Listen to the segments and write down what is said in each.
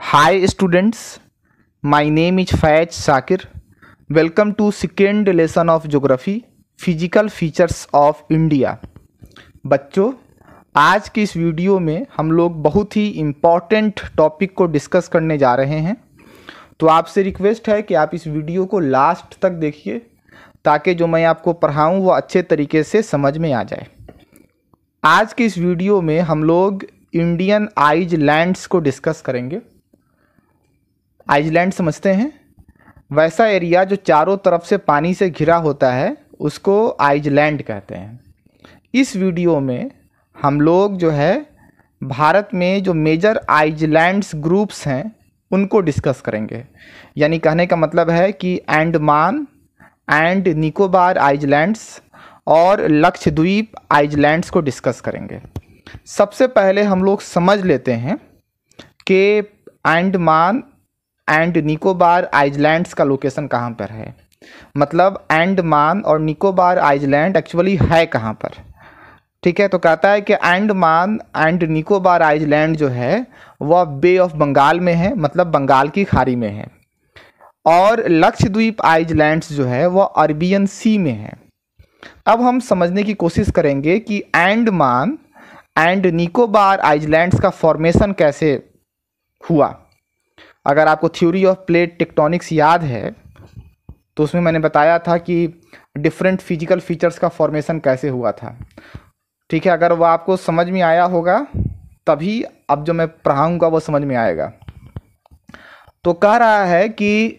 hi students my name is Faiz Sakir welcome to second lesson of geography physical features of India बच्चों आज की इस video में हम लोग बहुत ही इम्पॉर्टेंट टॉपिक को डिस्कस करने जा रहे हैं तो आपसे रिक्वेस्ट है कि आप इस वीडियो को लास्ट तक देखिए ताकि जो मैं आपको पढ़ाऊँ वह अच्छे तरीके से समझ में आ जाए आज की इस वीडियो में हम लोग इंडियन आइज लैंड्स को डिस्कस करेंगे आइसलैंड समझते हैं वैसा एरिया जो चारों तरफ से पानी से घिरा होता है उसको आइजलैंड कहते हैं इस वीडियो में हम लोग जो है भारत में जो मेजर आइजलैंड्स ग्रुप्स हैं उनको डिस्कस करेंगे यानी कहने का मतलब है कि एंडमान एंड निकोबार आइसलैंड्स और लक्षद्वीप आइसलैंड्स को डिस्कस करेंगे सबसे पहले हम लोग समझ लेते हैं कि एंडमान एंड निकोबार आइलैंड्स का लोकेशन कहाँ पर है मतलब एंडमान और निकोबार आइजलैंड एक्चुअली है कहाँ पर ठीक है तो कहता है कि एंडमान एंड निकोबार आइजलैंड जो है वह बे ऑफ बंगाल में है मतलब बंगाल की खाड़ी में है और लक्षद्वीप आइजलैंड्स जो है वह अरबियन सी में है अब हम समझने की कोशिश करेंगे कि एंडमान एंड निकोबार आइलैंड्स का फॉर्मेशन कैसे हुआ अगर आपको थ्योरी ऑफ प्लेट टेक्टोनिक्स याद है तो उसमें मैंने बताया था कि डिफरेंट फिजिकल फीचर्स का फॉर्मेशन कैसे हुआ था ठीक है अगर वह आपको समझ में आया होगा तभी अब जो मैं पढ़ाऊँगा वो समझ में आएगा तो कह रहा है कि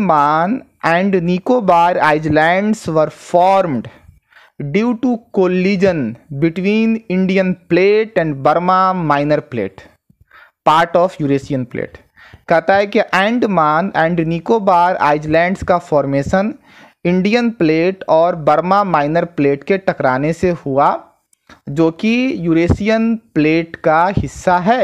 मान and Nicobar islands were formed due to collision between Indian plate and Burma minor plate part of Eurasian plate कहता है कि एंडमान एंड निकोबार आइजलैंड का फॉर्मेशन इंडियन प्लेट और बर्मा माइनर प्लेट के टकराने से हुआ जो कि यूरेशियन प्लेट का हिस्सा है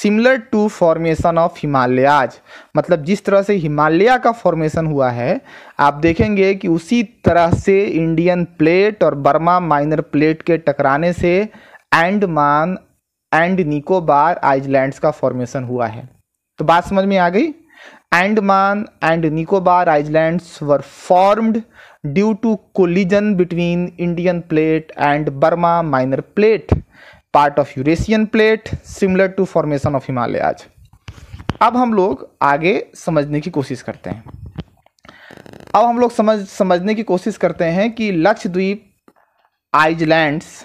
similar to formation of Himalayas मतलब जिस तरह से हिमालय का फॉर्मेशन हुआ है आप देखेंगे कि उसी तरह से इंडियन प्लेट और बर्मा माइनर प्लेट के टकराने से एंडमान एंड निकोबार आइलैंड्स का फॉर्मेशन हुआ है तो बात समझ में आ गई Andaman and Nicobar islands were formed due to collision between Indian plate and Burma minor plate part of Eurasian plate similar to formation of Himalayas अब हम लोग आगे समझने की कोशिश करते हैं अब हम लोग समझ समझने की कोशिश करते हैं कि लक्षद्वीप आइजलैंड्स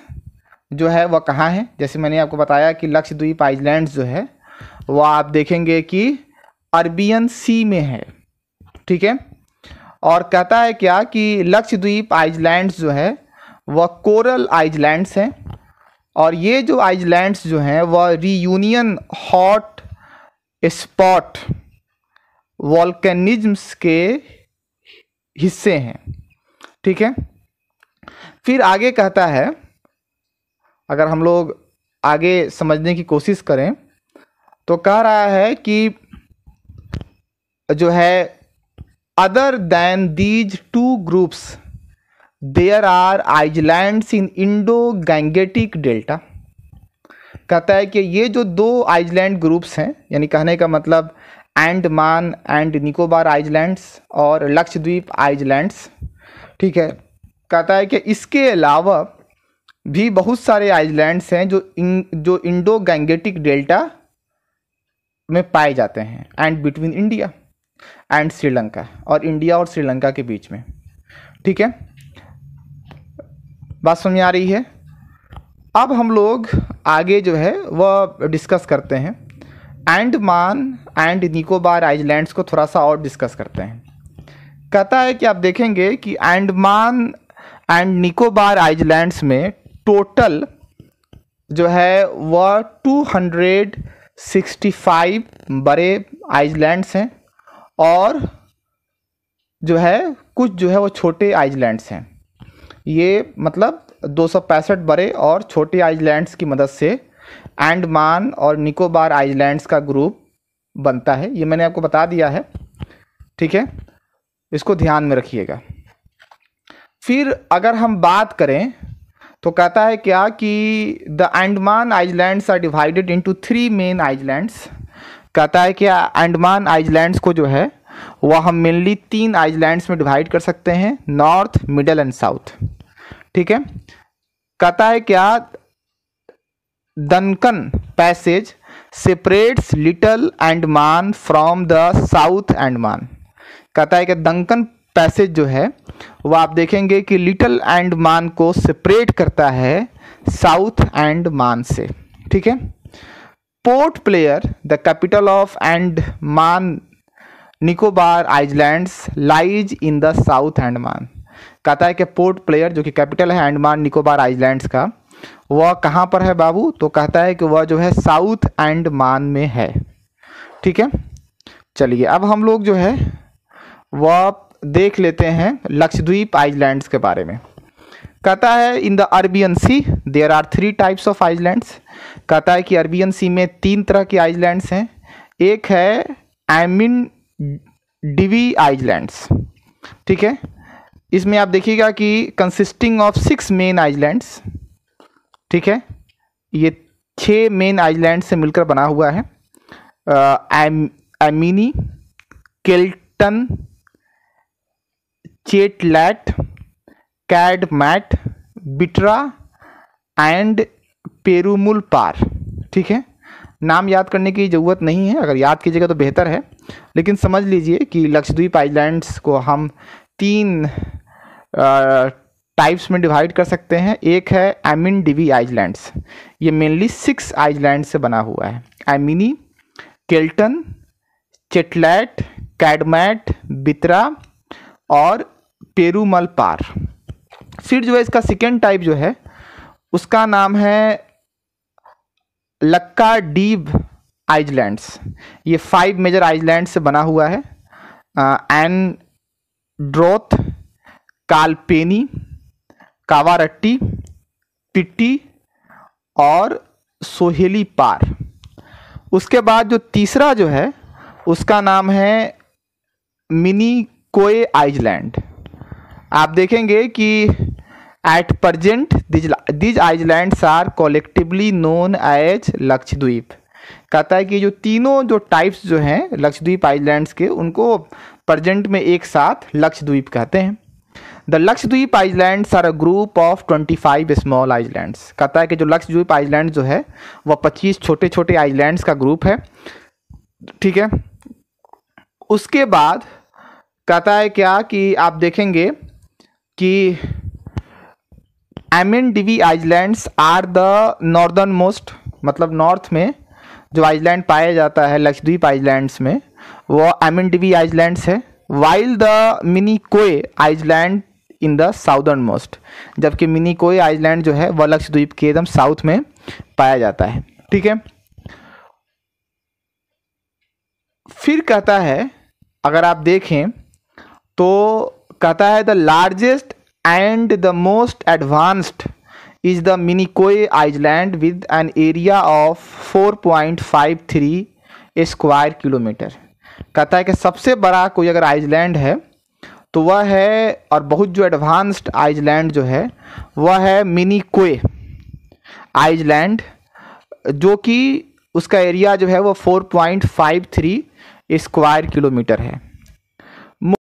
जो है वह कहाँ है जैसे मैंने आपको बताया कि लक्षद्वीप आइलैंड जो है वह आप देखेंगे कि अरबियन सी में है ठीक है और कहता है क्या कि लक्षद्वीप आइलैंड जो है वह कोरल आइलैंड्स हैं और ये जो आइलैंड्स जो हैं वह रीयूनियन हॉट स्पॉट वॉल्केनिज्म्स के हिस्से हैं ठीक है फिर आगे कहता है अगर हम लोग आगे समझने की कोशिश करें तो कह रहा है कि जो है other than these two groups there are islands in Indo Gangetic delta कहता है कि ये जो दो आइजलैंड ग्रुप्स हैं यानी कहने का मतलब एंडमान एंड निकोबार आइजलैंड्स और लक्षद्वीप आइजलैंड्स ठीक है कहता है कि इसके अलावा भी बहुत सारे आइलैंड्स हैं जो इन जो इंडो गैंगेटिक डेल्टा में पाए जाते हैं and between India and Sri Lanka और इंडिया और श्रीलंका के बीच में ठीक है बात समझ आ रही है अब हम लोग आगे जो है वह डिस्कस करते हैं एंडमान एंड निकोबार आइलैंड्स को थोड़ा सा और डिस्कस करते हैं कहता है कि आप देखेंगे कि एंडमान एंड निकोबार आइलैंड्स में टोटल जो है वह 265 बड़े आइलैंड्स हैं और जो है कुछ जो है वो छोटे आइलैंड्स हैं ये मतलब दो बड़े और छोटे आइलैंड्स की मदद से एंडमान और निकोबार आइलैंड्स का ग्रुप बनता है ये मैंने आपको बता दिया है ठीक है इसको ध्यान में रखिएगा फिर अगर हम बात करें तो कहता है क्या कि the Andaman islands are divided into three main island कहता है कि अंडमान आइलैंड्स को जो है वह हम मेनली तीन आइलैंड्स में डिवाइड कर सकते हैं नॉर्थ मिडल एंड साउथ ठीक है कहता है क्या Duncan passage separates little Andaman from the south Andaman कहता है कि दंकन पैसेज जो है वो आप देखेंगे कि लिटल एंड मान को सेपरेट करता है साउथ एंड मान से ठीक है Port Blair the capital of Andaman Nicobar island lies in the south Andaman कहता है कि पोर्ट प्लेयर जो कि कैपिटल है एंडमान निकोबार आइलैंड्स का वह कहाँ पर है बाबू तो कहता है कि वह जो है साउथ एंड मान में है ठीक है चलिए अब हम लोग जो है वह देख लेते हैं लक्षद्वीप आइलैंड्स के बारे में कहता है in the Arabian sea there are three types of islands कहता है कि अरबियन सी में तीन तरह के आइलैंड्स हैं एक है एमिन डिवी आइलैंड्स ठीक है इसमें आप देखिएगा कि consisting of six main islands ठीक है ये छह मेन आइलैंड से मिलकर बना हुआ है Amini Kiltan Chetlat Kadmat Bitra and Perumul Par ठीक है नाम याद करने की ज़रूरत नहीं है अगर याद कीजिएगा तो बेहतर है लेकिन समझ लीजिए कि लक्षद्वीप आइलैंड्स को हम तीन टाइप्स में डिवाइड कर सकते हैं एक है एमिन डिवी आइलैंड्स ये मेनली सिक्स आइलैंड से बना हुआ है एमिनी केल्टन चेटलैट कैडमैट बित्रा और पेरूमल पार फिर जो है इसका सेकेंड टाइप जो है उसका नाम है लक्का डीब आइजलैंड्स ये फाइव मेजर आइजलैंड से बना हुआ है एन ड्रोथ कालपेनी कावारट्टी पिट्टी और सोहेली पार उसके बाद जो तीसरा जो है उसका नाम है मिनी कोए आइजलैंड आप देखेंगे कि at present these these islands are collectively known as Lakshadweep कहता है कि जो तीनों जो टाइप्स जो हैं लक्षद्वीप आइजलैंड्स के उनको प्रजेंट में एक साथ लक्षद्वीप कहते हैं the Lakshadweep islands are a group of 25 small islands कहता है कि जो लक्षद्वीप आइजलैंड जो है वह 25 छोटे छोटे आइलैंड्स का ग्रुप है ठीक है उसके बाद कहता है क्या कि आप देखेंगे कि Amindivi islands are the northern most मतलब नॉर्थ में जो आइजलैंड पाया जाता है लक्षद्वीप आइलैंड्स में वो एम एन वी आइलैंड्स है while the Minicoy island in the southern most जबकि मिनी कोए आइजलैंड जो है वह लक्षद्वीप के एकदम साउथ में पाया जाता है ठीक है फिर कहता है अगर आप देखें तो कहता है the largest and the most advanced is the Minicoy island with an area of 4.53 square kilometre कहता है कि सबसे बड़ा कोई अगर आइलैंड है तो वह है और बहुत जो एडवांस्ड आइलैंड जो है वह है मिनिकोए आइलैंड जो कि उसका एरिया जो है वह 4.53 स्क्वायर किलोमीटर है